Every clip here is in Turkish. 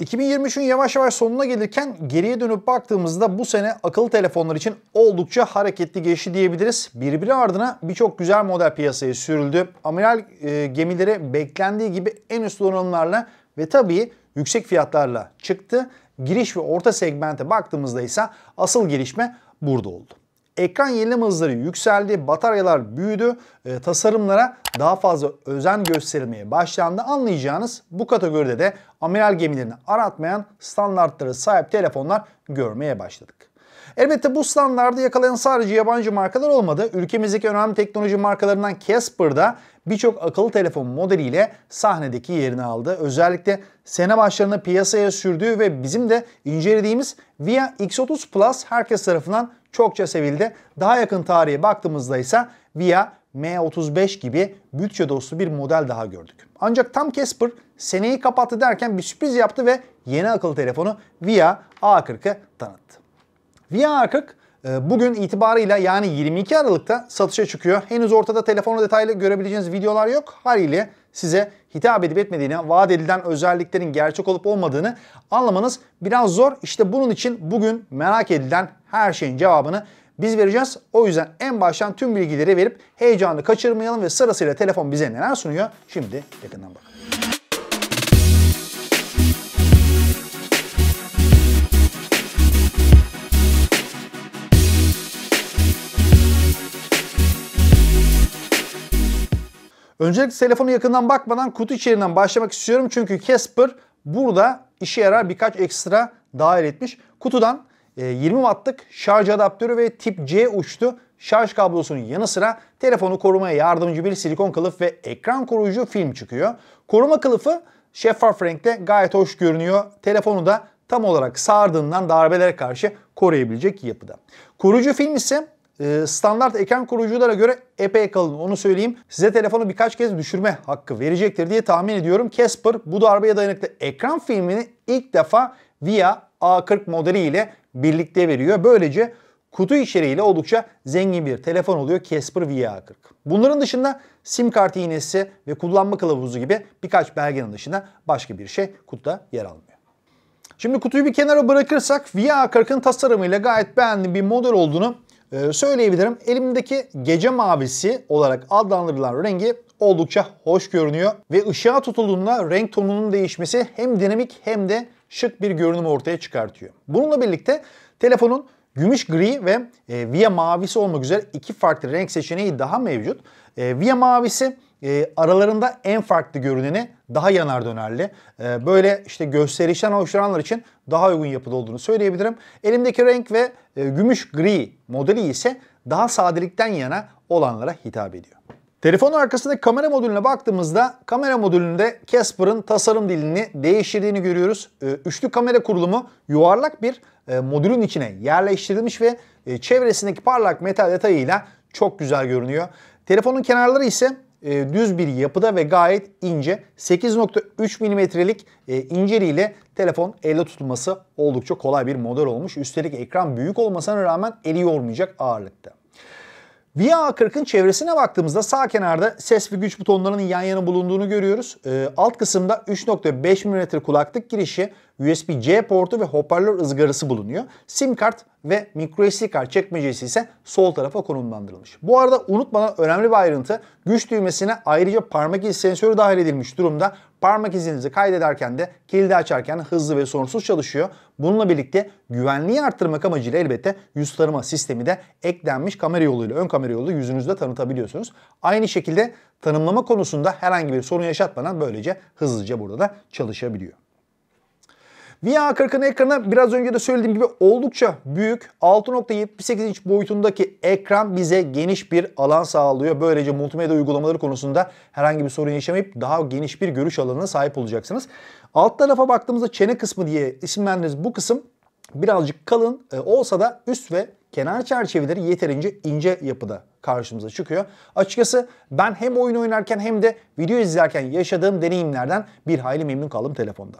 2023'ün yavaş yavaş sonuna gelirken geriye dönüp baktığımızda bu sene akıllı telefonlar için oldukça hareketli geçti diyebiliriz. Birbiri ardına birçok güzel model piyasaya sürüldü. Amiral e, gemileri beklendiği gibi en üst donanımlarla ve tabii yüksek fiyatlarla çıktı. Giriş ve orta segmente baktığımızda ise asıl gelişme burada oldu. Ekran yenileme hızları yükseldi, bataryalar büyüdü, e, tasarımlara daha fazla özen gösterilmeye başlandı. Anlayacağınız bu kategoride de amiral gemilerini aratmayan standartlara sahip telefonlar görmeye başladık. Elbette bu standardı yakalayan sadece yabancı markalar olmadı. Ülkemizdeki önemli teknoloji markalarından Casper'da birçok akıllı telefon modeliyle sahnedeki yerini aldı. Özellikle sene başlarında piyasaya sürdüğü ve bizim de incelediğimiz Via X30 Plus herkes tarafından çokça sevildi. Daha yakın tarihe baktığımızda ise Via M35 gibi bütçe dostu bir model daha gördük. Ancak tam Casper seneyi kapattı derken bir sürpriz yaptı ve yeni akıllı telefonu Via A40'ı tanıttı. Via A40 ee, bugün itibarıyla yani 22 Aralık'ta satışa çıkıyor. Henüz ortada telefonu detaylı görebileceğiniz videolar yok. Haliyle size hitap edip etmediğini, vaat edilen özelliklerin gerçek olup olmadığını anlamanız biraz zor. İşte bunun için bugün merak edilen her şeyin cevabını biz vereceğiz. O yüzden en baştan tüm bilgileri verip heyecanı kaçırmayalım ve sırasıyla telefon bize neler sunuyor şimdi yakından bakalım. Öncelikle telefonu yakından bakmadan kutu içeriğinden başlamak istiyorum. Çünkü Casper burada işe yarar birkaç ekstra dahil etmiş. Kutudan 20 e, wattlık şarj adaptörü ve tip C uçtu şarj kablosunun yanı sıra telefonu korumaya yardımcı bir silikon kılıf ve ekran koruyucu film çıkıyor. Koruma kılıfı şeffaf renkte gayet hoş görünüyor. Telefonu da tam olarak sardığından darbelere karşı koruyabilecek yapıda. Koruyucu film ise ee, standart ekran koruyuculara göre epey kalın. Onu söyleyeyim. Size telefonu birkaç kez düşürme hakkı verecektir diye tahmin ediyorum. Casper bu darbeye dayanıklı ekran filmini ilk defa VIA A40 modeli ile birlikte veriyor. Böylece kutu içeriğiyle oldukça zengin bir telefon oluyor Casper a 40 Bunların dışında sim kartı iğnesi ve kullanma kılavuzu gibi birkaç belgenin dışında başka bir şey kutuda yer almıyor. Şimdi kutuyu bir kenara bırakırsak VIA VA40'ın tasarımıyla gayet beğendiğim bir model olduğunu ee, söyleyebilirim elimdeki gece mavisi olarak adlandırılan rengi oldukça hoş görünüyor. Ve ışığa tutulduğunda renk tonunun değişmesi hem dinamik hem de şık bir görünüm ortaya çıkartıyor. Bununla birlikte telefonun gümüş gri ve e, via mavisi olmak üzere iki farklı renk seçeneği daha mevcut. E, via mavisi e, aralarında en farklı görüneni daha yanar dönerli. E, böyle işte gösterişten hoşlananlar için daha uygun yapıda olduğunu söyleyebilirim. Elimdeki renk ve e, gümüş gri modeli ise daha sadelikten yana olanlara hitap ediyor. Telefonun arkasındaki kamera modülüne baktığımızda kamera modülünde Casper'ın tasarım dilini değiştirdiğini görüyoruz. Ee, üçlü kamera kurulumu yuvarlak bir e, modülün içine yerleştirilmiş ve e, çevresindeki parlak metal detayıyla çok güzel görünüyor. Telefonun kenarları ise e, düz bir yapıda ve gayet ince. 8.3 milimetrelik e, inceliğiyle telefon elde tutulması oldukça kolay bir model olmuş. Üstelik ekran büyük olmasına rağmen eli yormayacak ağırlıkta. Via A40'ın çevresine baktığımızda sağ kenarda ses ve güç butonlarının yan yana bulunduğunu görüyoruz. E, alt kısımda 3.5 mm kulaklık girişi, USB-C portu ve hoparlör ızgarası bulunuyor. SIM kart ve micro SD kart çekmecesi ise sol tarafa konumlandırılmış. Bu arada unutmadan önemli bir ayrıntı güç düğmesine ayrıca parmak iz sensörü dahil edilmiş durumda. Parmak izinizi kaydederken de kilidi açarken hızlı ve sorunsuz çalışıyor. Bununla birlikte güvenliği arttırmak amacıyla elbette yüz tarıma sistemi de eklenmiş kamera yoluyla ön kamera yolu yüzünüzde tanıtabiliyorsunuz. Aynı şekilde tanımlama konusunda herhangi bir sorun yaşatmadan böylece hızlıca burada da çalışabiliyor. VA40'ın ekranı biraz önce de söylediğim gibi oldukça büyük. 6.78 inç boyutundaki ekran bize geniş bir alan sağlıyor. Böylece multimedya uygulamaları konusunda herhangi bir sorun yaşamayıp daha geniş bir görüş alanına sahip olacaksınız. Alt tarafa baktığımızda çene kısmı diye isimlendiririz bu kısım birazcık kalın e, olsa da üst ve kenar çerçeveleri yeterince ince yapıda karşımıza çıkıyor. Açıkçası ben hem oyun oynarken hem de video izlerken yaşadığım deneyimlerden bir hayli memnun kaldım telefonda.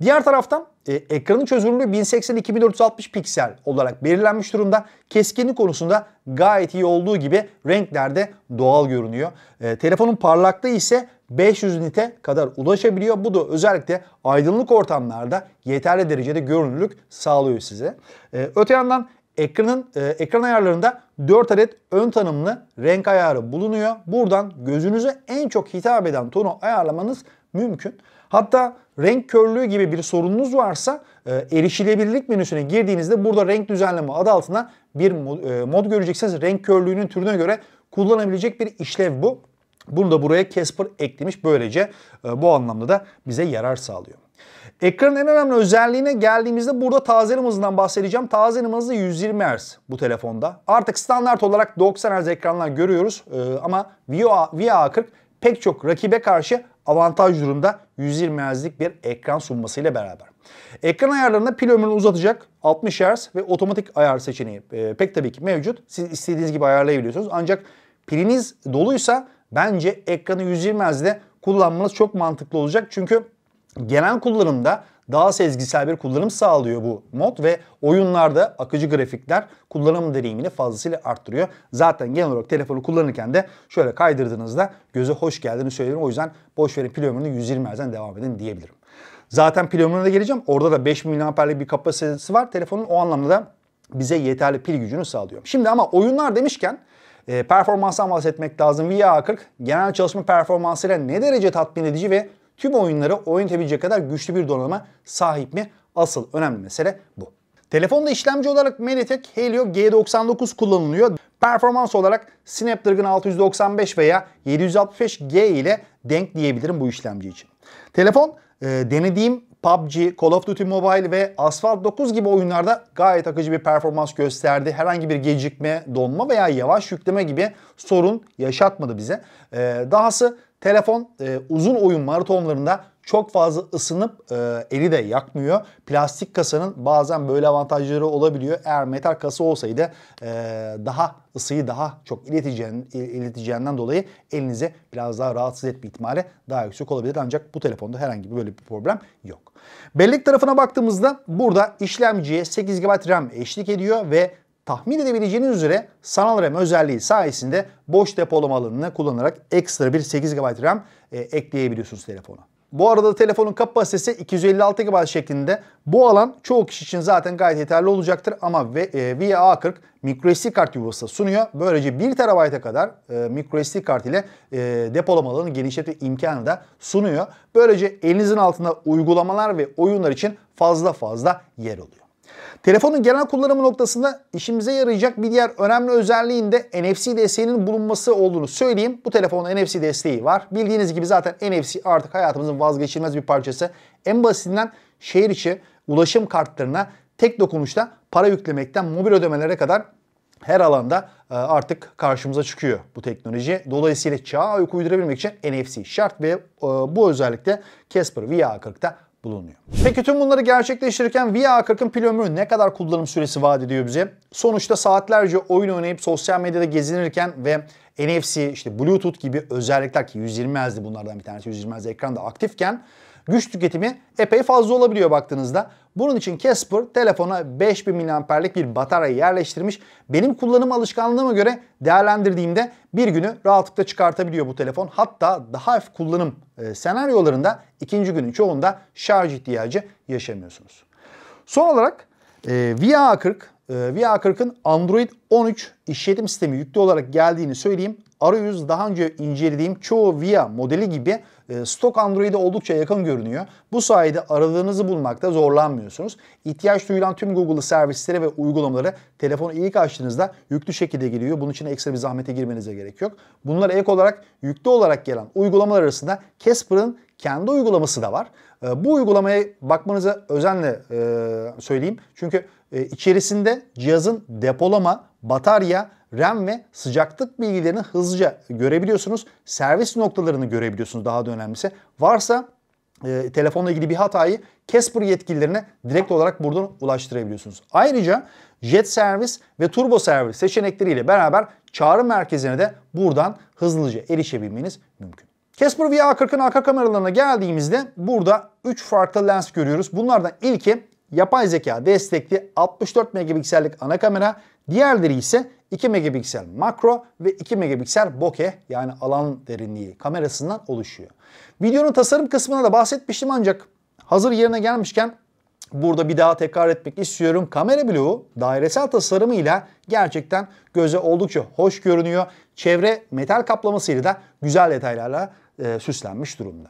Diğer taraftan e, ekranın çözünürlüğü 1080-2460 piksel olarak belirlenmiş durumda. Keskinlik konusunda gayet iyi olduğu gibi renklerde doğal görünüyor. E, telefonun parlaklığı ise 500 nite kadar ulaşabiliyor. Bu da özellikle aydınlık ortamlarda yeterli derecede görünürlük sağlıyor size. Ee, öte yandan Ekranın e, ekran ayarlarında 4 adet ön tanımlı renk ayarı bulunuyor. Buradan gözünüze en çok hitap eden tonu ayarlamanız mümkün. Hatta renk körlüğü gibi bir sorununuz varsa e, erişilebilirlik menüsüne girdiğinizde burada renk düzenleme adı altına bir mod, e, mod göreceksiniz. Renk körlüğünün türüne göre kullanabilecek bir işlev bu. Bunu da buraya Casper eklemiş böylece e, bu anlamda da bize yarar sağlıyor. Ekranın en önemli özelliğine geldiğimizde burada tazelim hızından bahsedeceğim. Tazelim hızı 120 Hz bu telefonda. Artık standart olarak 90 Hz ekranlar görüyoruz ee, ama VA, VA40 pek çok rakibe karşı avantaj durumda 120 Hz'lik bir ekran sunmasıyla beraber. Ekran ayarlarında pil ömrünü uzatacak 60 Hz ve otomatik ayar seçeneği e, pek tabii ki mevcut. Siz istediğiniz gibi ayarlayabiliyorsunuz. Ancak piliniz doluysa bence ekranı 120 Hz'de kullanmanız çok mantıklı olacak. Çünkü Genel kullanımda daha sezgisel bir kullanım sağlıyor bu mod ve oyunlarda akıcı grafikler kullanım deneyimini fazlasıyla arttırıyor. Zaten genel olarak telefonu kullanırken de şöyle kaydırdığınızda göze hoş geldiğini söylerim. O yüzden boş verin pil ömrünü 120 Hz'den devam edin diyebilirim. Zaten pil ömrüne geleceğim. Orada da 5000 mAh'lik bir kapasitesi var. Telefonun o anlamda da bize yeterli pil gücünü sağlıyor. Şimdi ama oyunlar demişken e, performanstan bahsetmek lazım. VIA 40 genel çalışma performansıyla ne derece tatmin edici ve tüm oyunları oynatabilecek kadar güçlü bir donanıma sahip mi? Asıl önemli mesele bu. Telefonda işlemci olarak Mediatek Helio G99 kullanılıyor. Performans olarak Snapdragon 695 veya 765G ile denk diyebilirim bu işlemci için. Telefon e, denediğim PUBG, Call of Duty Mobile ve Asphalt 9 gibi oyunlarda gayet akıcı bir performans gösterdi. Herhangi bir gecikme, donma veya yavaş yükleme gibi sorun yaşatmadı bize. Ee, dahası Telefon e, uzun oyun maratonlarında çok fazla ısınıp e, eli de yakmıyor. Plastik kasanın bazen böyle avantajları olabiliyor. Eğer metal kasa olsaydı e, daha ısıyı daha çok ileteceğin, ileteceğinden dolayı elinize biraz daha rahatsız etme ihtimali daha yüksek olabilir. Ancak bu telefonda herhangi bir böyle bir problem yok. Bellek tarafına baktığımızda burada işlemciye 8 GB RAM eşlik ediyor ve tahmin edebileceğiniz üzere sanal RAM özelliği sayesinde boş depolama alanını kullanarak ekstra bir 8 GB RAM e, ekleyebiliyorsunuz telefona. Bu arada telefonun kapasitesi 256 GB şeklinde. Bu alan çoğu kişi için zaten gayet yeterli olacaktır ama VA40 e, microSD kart yuvası sunuyor. Böylece 1 TB'a kadar e, microSD kart ile e, depolama alanı genişletme imkanı da sunuyor. Böylece elinizin altında uygulamalar ve oyunlar için fazla fazla yer oluyor. Telefonun genel kullanımı noktasında işimize yarayacak bir diğer önemli özelliğin de NFC desteğinin bulunması olduğunu söyleyeyim. Bu telefonun NFC desteği var. Bildiğiniz gibi zaten NFC artık hayatımızın vazgeçilmez bir parçası. En basitinden şehir içi ulaşım kartlarına tek dokunuşta para yüklemekten mobil ödemelere kadar her alanda e, artık karşımıza çıkıyor bu teknoloji. Dolayısıyla çağa uyku uydurabilmek için NFC şart ve e, bu özellikle Casper VR40'ta bulunuyor. Peki tüm bunları gerçekleştirirken VIA40'ın pil ömrü ne kadar kullanım süresi vaat ediyor bize? Sonuçta saatlerce oyun oynayıp sosyal medyada gezinirken ve NFC, işte Bluetooth gibi özellikler ki 120 Hz'di bunlardan bir tanesi 120 Hz ekranda aktifken güç tüketimi epey fazla olabiliyor baktığınızda. Bunun için Casper telefona 5000 mAh'lik bir bataryayı yerleştirmiş. Benim kullanım alışkanlığıma göre değerlendirdiğimde bir günü rahatlıkla çıkartabiliyor bu telefon. Hatta daha hafif kullanım e, senaryolarında ikinci günün çoğunda şarj ihtiyacı yaşamıyorsunuz. Son olarak e, VA40 e, VA40'ın Android 13 işletim sistemi yüklü olarak geldiğini söyleyeyim. Arayüz daha önce incelediğim çoğu VIA modeli gibi e, stok Android'e oldukça yakın görünüyor. Bu sayede aradığınızı bulmakta zorlanmıyorsunuz. İhtiyaç duyulan tüm Google servisleri ve uygulamaları telefonu ilk açtığınızda yüklü şekilde geliyor. Bunun için ekstra bir zahmete girmenize gerek yok. Bunlar ek olarak yüklü olarak gelen uygulamalar arasında Casper'ın kendi uygulaması da var. E, bu uygulamaya bakmanızı özenle e, söyleyeyim. Çünkü içerisinde cihazın depolama, batarya RAM ve sıcaklık bilgilerini hızlıca görebiliyorsunuz. Servis noktalarını görebiliyorsunuz daha da önemlisi. Varsa e, telefonla ilgili bir hatayı Casper yetkililerine direkt olarak buradan ulaştırabiliyorsunuz. Ayrıca jet servis ve turbo servis seçenekleriyle beraber çağrı merkezine de buradan hızlıca erişebilmeniz mümkün. Casper VR40'ın arka kameralarına geldiğimizde burada 3 farklı lens görüyoruz. Bunlardan ilki yapay zeka destekli 64 megapiksellik ana kamera, Diğerleri ise 2 megapiksel makro ve 2 megapiksel bokeh yani alan derinliği kamerasından oluşuyor. Videonun tasarım kısmına da bahsetmiştim ancak hazır yerine gelmişken burada bir daha tekrar etmek istiyorum. Kamera bloğu dairesel tasarımıyla gerçekten göze oldukça hoş görünüyor. Çevre metal kaplamasıyla da güzel detaylarla e, süslenmiş durumda.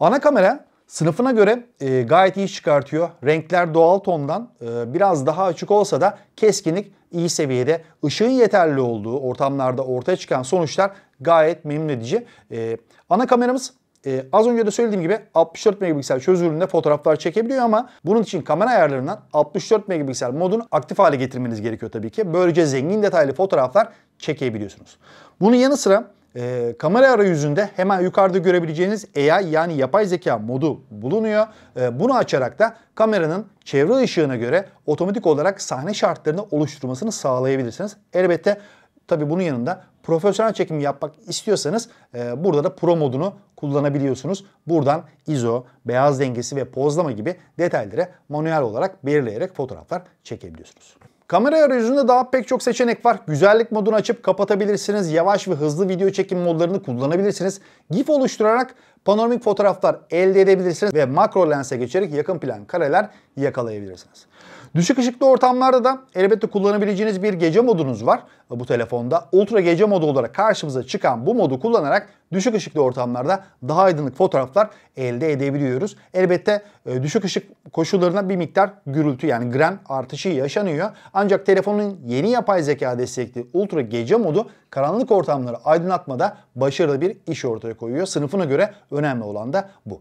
Ana kamera Sınıfına göre e, gayet iyi çıkartıyor. Renkler doğal tondan e, biraz daha açık olsa da keskinlik iyi seviyede. Işığın yeterli olduğu ortamlarda ortaya çıkan sonuçlar gayet memnun edici. E, ana kameramız e, az önce de söylediğim gibi 64 megapiksel çözünürlüğünde fotoğraflar çekebiliyor ama bunun için kamera ayarlarından 64 megapiksel modunu aktif hale getirmeniz gerekiyor tabii ki. Böylece zengin detaylı fotoğraflar çekebiliyorsunuz. Bunun yanı sıra e, kamera arayüzünde hemen yukarıda görebileceğiniz AI yani yapay zeka modu bulunuyor. E, bunu açarak da kameranın çevre ışığına göre otomatik olarak sahne şartlarını oluşturmasını sağlayabilirsiniz. Elbette tabi bunun yanında profesyonel çekim yapmak istiyorsanız e, burada da pro modunu kullanabiliyorsunuz. Buradan ISO, beyaz dengesi ve pozlama gibi detayları manuel olarak belirleyerek fotoğraflar çekebiliyorsunuz. Kamera arayüzünde daha pek çok seçenek var. Güzellik modunu açıp kapatabilirsiniz. Yavaş ve hızlı video çekim modlarını kullanabilirsiniz. GIF oluşturarak Panoramik fotoğraflar elde edebilirsiniz ve makro lense geçerek yakın plan kareler yakalayabilirsiniz. Düşük ışıklı ortamlarda da elbette kullanabileceğiniz bir gece modunuz var. Bu telefonda ultra gece modu olarak karşımıza çıkan bu modu kullanarak düşük ışıklı ortamlarda daha aydınlık fotoğraflar elde edebiliyoruz. Elbette e, düşük ışık koşullarına bir miktar gürültü yani gren artışı yaşanıyor. Ancak telefonun yeni yapay zeka destekli ultra gece modu karanlık ortamları aydınlatmada başarılı bir iş ortaya koyuyor. Sınıfına göre Önemli olan da bu.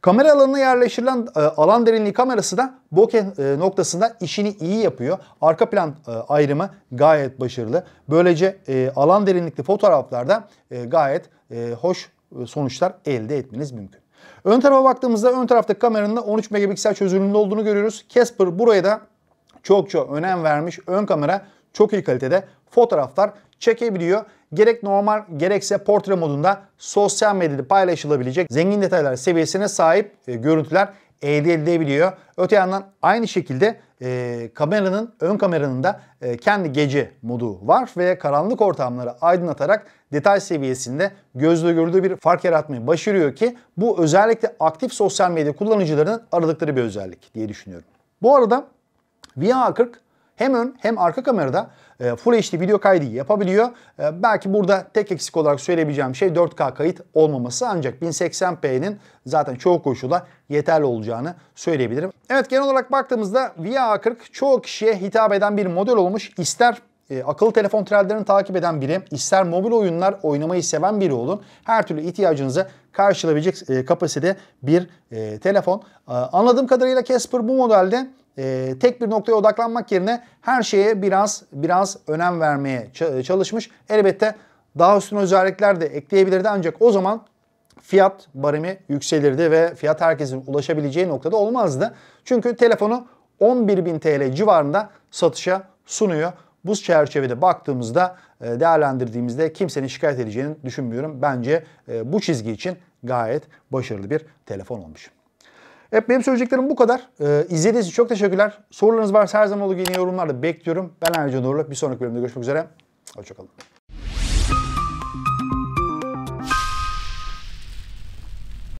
Kamera alanına yerleştirilen e, alan derinliği kamerası da bokeh e, noktasında işini iyi yapıyor. Arka plan e, ayrımı gayet başarılı. Böylece e, alan derinlikli fotoğraflarda e, gayet e, hoş e, sonuçlar elde etmeniz mümkün. Ön tarafa baktığımızda ön taraftaki kameranın da 13 megapiksel çözünürlüğünde olduğunu görüyoruz. Casper buraya da çok çok önem vermiş. Ön kamera çok iyi kalitede fotoğraflar çekebiliyor. Gerek normal gerekse portre modunda sosyal medyada paylaşılabilecek zengin detaylar seviyesine sahip e, görüntüler elde edilebiliyor. Öte yandan aynı şekilde e, kameranın ön kameranın da e, kendi gece modu var ve karanlık ortamları aydınlatarak detay seviyesinde gözle görüldüğü bir fark yaratmayı başarıyor ki bu özellikle aktif sosyal medya kullanıcılarının aradıkları bir özellik diye düşünüyorum. Bu arada VA40 hem ön hem arka kamerada e, Full HD video kaydı yapabiliyor. E, belki burada tek eksik olarak söyleyebileceğim şey 4K kayıt olmaması ancak 1080p'nin zaten çoğu koşula yeterli olacağını söyleyebilirim. Evet genel olarak baktığımızda VA40 çoğu kişiye hitap eden bir model olmuş. İster e, akıllı telefon trendlerini takip eden biri, ister mobil oyunlar oynamayı seven biri olun. Her türlü ihtiyacınızı karşılayabilecek e, kapasite bir telefon. anladığım kadarıyla Casper bu modelde e, tek bir noktaya odaklanmak yerine her şeye biraz biraz önem vermeye çalışmış. Elbette daha üstün özellikler de ekleyebilirdi ancak o zaman fiyat baremi yükselirdi ve fiyat herkesin ulaşabileceği noktada olmazdı. Çünkü telefonu 11.000 TL civarında satışa sunuyor. Bu çerçevede baktığımızda e, değerlendirdiğimizde kimsenin şikayet edeceğini düşünmüyorum. Bence e, bu çizgi için gayet başarılı bir telefon olmuş. Evet benim söyleyeceklerim bu kadar. Ee, izlediğiniz için çok teşekkürler. Sorularınız varsa her zaman olduğu gibi yorumlarda bekliyorum. Ben Ayrıca Nurlu. Bir sonraki bölümde görüşmek üzere. Hoşçakalın.